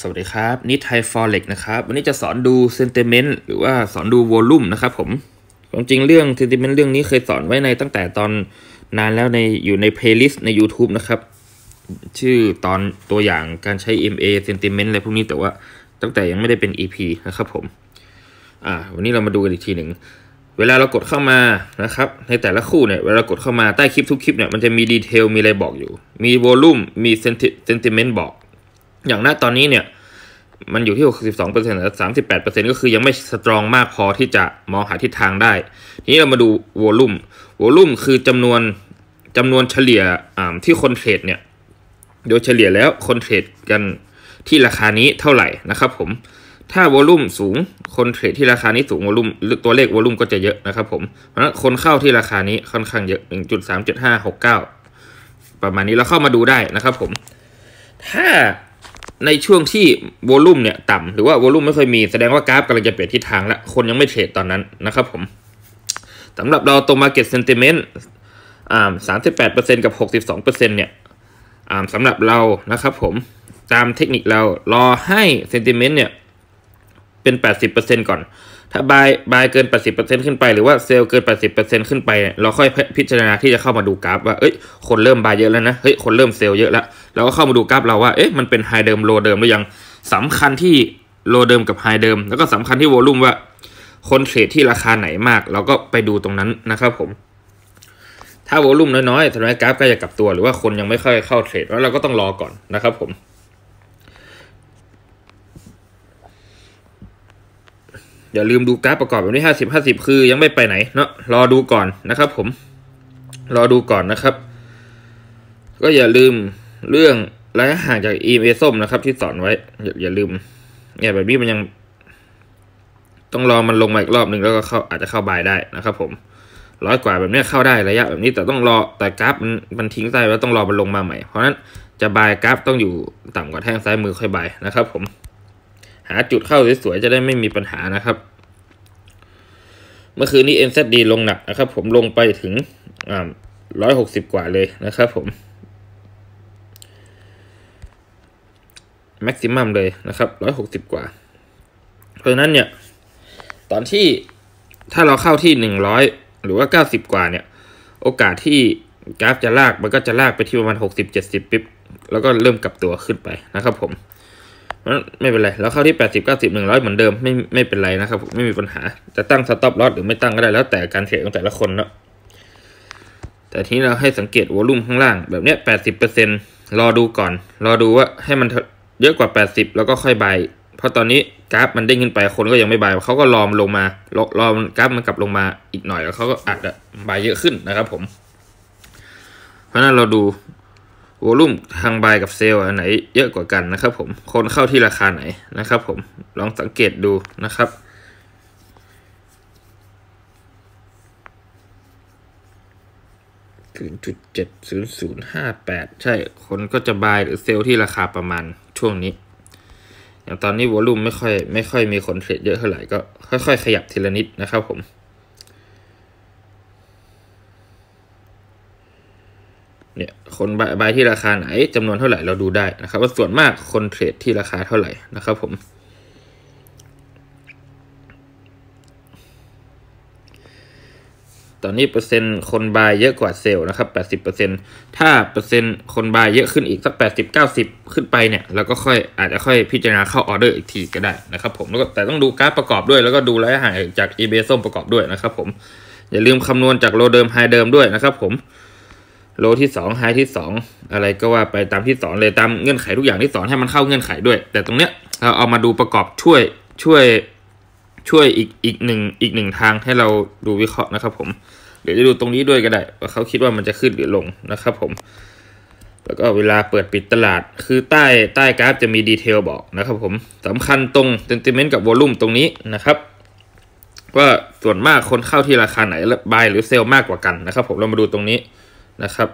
สวัสดีครับนิทไทฟอเร็กนะครับ วันนี้จะสอนดูเซนติเมนต์หรือว่าสอนดูวอลลุ่มนะครับผมความจริงเรื่องเซนติเมนต์เรื่องนี้เคยสอนไว้ในตั้งแต่ตอนนานแล้วในอยู่ในเพลย์ลิสต์ใน YouTube นะครับ ชื่อตอนตัวอย่างการใช้ MA Sentiment อะไรพวกนี้แต่ว่าตั้งแต่ยังไม่ได้เป็น EP นะครับผมอ่า วันนี้เรามาดูกันอีกทีหนึ่ง เวลาเรากดเข้ามานะครับในแต่ละคู่เนี่ยเวลากดเข้ามาใต้คลิปทุกคลิปเนี่ยมันจะมีดีเทลมีอะไรบอกอยู่ มีวอลลุ่มมีเซนติเมนต์บอกอย่างณตอนนี้เนี่ย มันอยู่ที่หกสสิบองต์หรือเร์ซ็นต์ก็คือยังไม่สตรองมากพอที่จะมองหาทิศทางได้ทีนี้เรามาดูวอลุ่มวอลุ่มคือจำนวนจำนวนเฉลี่ยที่คนเทรดเนี่ยโดยเฉลี่ยแล้วคนเทรดกันที่ราคานี้เท่าไหร่นะครับ ผม ถ้าวอลุ่มสูงคนเทรดที่ราคานี้สูงวอลุ่มตัวเลขวอลุ่มก็จะเยอะนะครับ ผมเพราะฉะนั้นคนเข้าที่ราคานี้ค่อนข้างเยอะหหนึ่งจจุดดสาามเ็้หกเก้าประมาณนี้เราเข้ามาดูได้นะครับ ผม ถ้าในช่วงที่โวลุ่มเนี่ยต่ำหรือว่าโวลุ่มไม่เคยมีแสดงว่ากราฟกำลังจะเปลี่ยนทิศทางและคนยังไม่เทรดตอนนั้นนะครับผมสำหรับเราตัว Market Sentiment อ่าสามสิบแปดเปอร์เซ็นกับหกสิบสองเปอร์เซ็นต์เนี่ยอ่าสำหรับเรานะครับผมตามเทคนิคเรารอให้ Sentiment เนี่ย เป็นแปดสิบเปอร์เซ็นต์ก่อนถ้าบายบายเกิน80%ขึ้นไปหรือว่าเซลล์เกิน80%ขึ้นไป เราค่อยพิจารณาที่จะเข้ามาดูกราฟว่าเอ้ย คนเริ่มบายเยอะแล้วนะ เฮ้ย คนเริ่มเซลล์เยอะแล้ว เราก็เข้ามาดูกราฟ เราว่าเอ๊ะมันเป็นไฮเดิมโลเดิมหรือยังสำคัญที่โลเดิมกับไฮเดิม แล้วก็สำคัญที่โวลุ่มว่า คนเทรดที่ราคาไหนมาก เราก็ไปดูตรงนั้นนะครับ ผม ถ้าโวลุ่มน้อยๆสถานการณ์กราฟก็จะกลับตัวหรือว่าคนยังไม่ค่อยเข้าเทรด แล้วเราก็ต้องรอก่อนนะครับ ผมอย่าลืมดูกราฟประกอบแบบนี้ห้าสิบห้าสิบคือยังไม่ไปไหนเนาะรอดูก่อนนะครับ ผม รอดูก่อนนะครับ ก็อย่าลืมเรื่องระยะห่างจากอีเอส้มนะครับ ที่สอนไว้อย่าอย่าลืมเนี่ยแบบนี้มันยัง ต้องรอมันลงมาอีกรอบหนึ่งแล้วก็เข้าอาจจะเข้าบายได้นะครับ ผมร้อยกว่าแบบนี้เข้าได้ระยะแบบนี้แต่ต้องรอแต่กราฟมันมันทิ้งไจแล้วต้องรอมันลงมาใหม่เพราะนั้นจะบายกราฟต้องอยู่ต่ำกว่าแท่งซ้ายมือค่อยบายนะครับ ผมหาจุดเข้าสวยๆจะได้ไม่มีปัญหานะครับ เมื่อคืนนี้ NZD ลงหนักนะครับ ผมลงไปถึงร้อยหกสิบกว่าเลยนะครับผม แม็กซิมัมเลยนะครับร้อยหกสิบกว่า เพราะนั้นเนี่ย ตอนที่ถ้าเราเข้าที่หนึ่งร้อยหรือว่าเก้าสิบกว่าเนี่ย โอกาสที่กราฟจะลากมันก็จะลากไปที่ประมาณหกสิบเจ็ดสิบปิ๊บแล้วก็เริ่มกลับตัวขึ้นไปนะครับผมไม่เป็นไร แล้วเข้าที่ 80 90 100 เหมือนเดิม ไม่ไม่เป็นไรนะครับ ไม่มีปัญหา จะตั้งสต็อปลอสหรือไม่ตั้งก็ได้ แล้วแต่การเทรดของแต่ละคนเนาะแต่ทีนี้เราให้สังเกตวอลุ่มข้างล่างแบบเนี้ย 80%รอดูก่อน รอดูว่าให้มันเยอะกว่า 80 แล้วก็ค่อยบาย เพราะตอนนี้กราฟมันเด้งขึ้นไป คนก็ยังไม่บายเขาก็รอมลงมา รอมกราฟมันกลับลงมาอีกหน่อยแล้วเขาก็อาจจะบายเยอะขึ้นนะครับ ผม เพราะนั้นเราดูวอลุ่มทางบายกับเซลล์อันไหนเยอะกว่ากันนะครับผม คนเข้าที่ราคาไหนนะครับผมลองสังเกตดูนะครับศูนย์จุดเจ็ดศูนย์ศูนย์ห้าแปดใช่ คนก็จะบายหรือเซลล์ที่ราคาประมาณช่วงนี้ อย่างตอนนี้วอลุ่มไม่ค่อยไม่ค่อยมีคนเทรดเยอะเท่าไหร่ ก็ค่อยๆ ขยับทีละนิดนะครับผมเนี่ยคนบายที่ราคาไหนจำนวนเท่าไหร่เราดูได้นะครับว่าส่วนมากคนเทรดที่ราคาเท่าไหร่นะครับ ผม ตอนนี้เปอร์เซ็นต์คนบายเยอะกว่าเซลล์นะครับ80%ถ้าเปอร์เซ็นต์คนบายเยอะขึ้นอีกสัก 80-90 ขึ้นไปเนี่ยเราก็ค่อยอาจจะค่อยพิจารณาเข้าออเดอร์อีกทีก็ได้นะครับผมแล้วก็แต่ต้องดูการประกอบด้วย แล้วก็ดูระยะห่างจาก eBay ส้มประกอบด้วยนะครับผมอย่าลืมคำนวณจากโลเดิมไฮเดิมด้วยนะครับผมโลที่2ไฮที่2 อะไรก็ว่าไปตามที่สอนเลยตามเงื่อนไขทุกอย่างที่สอนให้มันเข้าเงื่อนไขด้วย แต่ตรงเนี้ยเราเอามาดูประกอบช่วยช่วยช่วยอีกอีกหนึ่งอีกหนึ่งทางให้เราดูวิเคราะห์นะครับผมเดี๋ยวจะดูตรงนี้ด้วยก็ได้ ว่าเขาคิดว่ามันจะขึ้นหรือลงนะครับผม แล้วก็เวลาเปิดปิดตลาด คือใต้ใต้กราฟจะมีดีเทลบอกนะครับผมสำคัญตรงเซนติเมนต์กับวอลุ่มตรงนี้นะครับ ว่าส่วนมากคนเข้าที่ราคาไหนบายหรือเซลล์มากกว่ากันนะครับ ผมเรามาดูตรงนี้นะครับ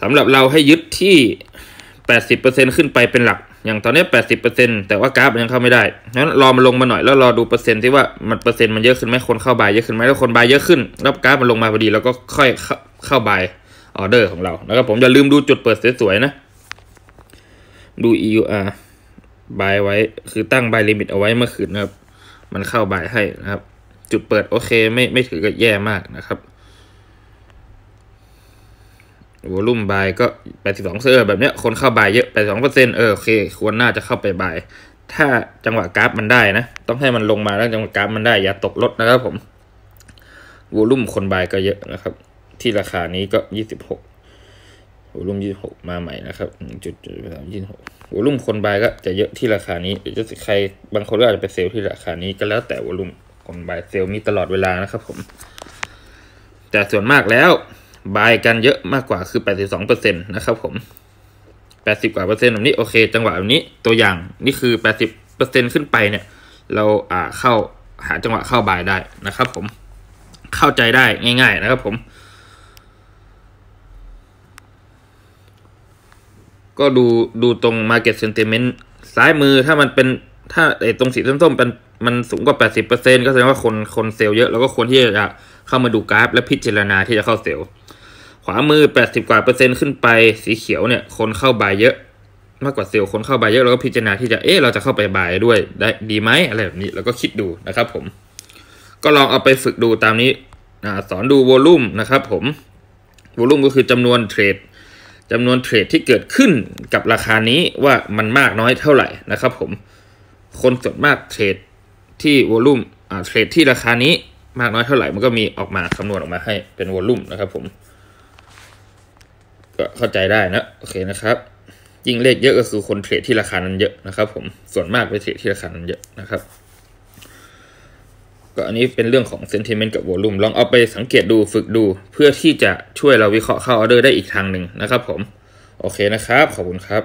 สำหรับเราให้ยึดที่ 80%ขึ้นไปเป็นหลัก อย่างตอนนี้ 80%แต่ว่ากราฟมันยังเข้าไม่ได้งั้นรอมันลงมาหน่อยแล้วรอดูเปอร์เซ็นต์ที่ว่ามันเปอร์เซ็นต์มันเยอะขึ้นไหมคนเข้าบายเยอะขึ้นไหมแล้วคนบายเยอะขึ้นแล้วกราฟมันลงมาพอดีเราก็ค่อยเข้าบายออเดอร์ของเราแล้วก็ผมอย่าลืมดูจุดเปิดสวยๆนะ ดู EUR บายไว้คือตั้งบายลิมิตเอาไว้เมื่อคืนนะครับมันเข้าบายให้นะครับ จุดเปิดโอเค ไม่ไม่ถือก็แย่มากนะครับวอลุ่มบายก็แปดสิบสองเซอร์แบบเนี้ย คนเข้าบายเยอะแปดสองเปอร์เซ็นต์เออ โอเค ควรน่าจะเข้าไปบาย ถ้าจังหวะกราฟมันได้นะ ต้องให้มันลงมาแล้วจังหวะกราฟมันได้ อย่าตกลดนะครับ ผม วอลุ่มคนบายก็เยอะนะครับ ที่ราคานี้ก็ยี่สิบหกวอลุ่มยี่หกมาใหม่นะครับ จุดสามยี่หกวอลุ่มคนบายก็จะเยอะที่ราคานี้จะใคร บางคนก็อาจจะไปเซลที่ราคานี้ก็แล้วแต่วอลุ่มคนบายเซลมีตลอดเวลานะครับ ผม แต่ส่วนมากแล้วบายกันเยอะมากกว่าคือ 82%นตนะครับผม 80 กว่าเปอร์เซ็นต์แบบนี้โอเค จังหวะแบบนี้ตัวอย่างนี่คือ 80%ขึ้นไปเนี่ย เราอ่าเข้าหาจังหวะเข้าบายได้นะครับผมเข้าใจได้ง่ายๆนะครับผม ก็ดูดูตรง Market Sentiment ซ้ายมือถ้ามันเป็น ถ้าไอ้ตรงสีส้มๆเป็นมันสูงกว่า 80%ก็แสดงว่าคนคนเซลล์เยอะแล้วก็ควรที่จะเข้ามาดูกราฟ และพิจารณาที่จะเข้าเซลล์ขวามือ 80กว่าเปอร์เซ็นต์ขึ้นไปสีเขียวเนี่ย คนเข้าบายเยอะ มากกว่าเซลล์คนเข้าบายเยอะ เราก็พิจารณาที่จะเอ๊ะเราจะเข้าไปบายด้วยได้ดีไหมอะไรแบบนี้เราก็คิดดูนะครับผม ก็ลองเอาไปฝึกดูตามนี้สอนดูโวลุ่มนะครับผมวอลุ่มก็คือจำนวนเทรดจำนวนเทรดที่เกิดขึ้นกับราคานี้ว่ามันมากน้อยเท่าไหร่นะครับผมคนส่วนมากเทรดที่วอลุ่มเทรดที่ราคานี้มากน้อยเท่าไหร่มันก็มีออกมาคำนวณออกมาให้เป็นวอลุ่มนะครับ ผมก็เข้าใจได้นะโอเคนะครับ ยิ่งเลขเยอะก็คือคนเทรดที่ราคานั้นเยอะนะครับ ผมส่วนมากไปเทรดที่ราคานั้นเยอะนะครับก็อันนี้เป็นเรื่องของ sentiment กับ volume ลองเอาไปสังเกตดูฝึกดูเพื่อที่จะช่วยเราวิเคราะห์เข้าออเดอร์ได้อีกทางหนึ่งนะครับผม โอเคนะครับขอบคุณครับ